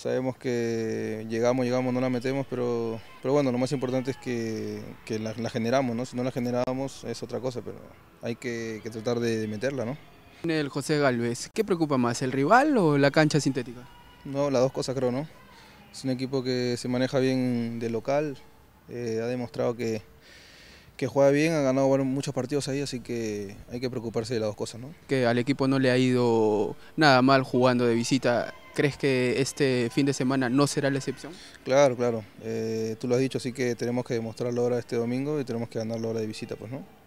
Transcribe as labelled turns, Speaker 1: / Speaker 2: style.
Speaker 1: Sabemos que llegamos, llegamos, no la metemos, pero, pero bueno, lo más importante es que, la, generamos, ¿no? Si no la generábamos es otra cosa, pero hay que, tratar de, meterla, ¿no? El José Galvez, ¿qué preocupa más, el rival o la cancha sintética? No, las dos cosas creo, ¿no? Es un equipo que se maneja bien de local, eh, ha demostrado que, que juega bien, ha ganado muchos partidos ahí, así que hay que preocuparse de las dos cosas, ¿no?
Speaker 2: Que al equipo no le ha ido nada mal jugando de visita ¿Crees que este fin de semana no será la excepción?
Speaker 1: Claro, claro. Eh, tú lo has dicho, así que tenemos que demostrarlo ahora este domingo y tenemos que la hora de visita, pues, ¿no?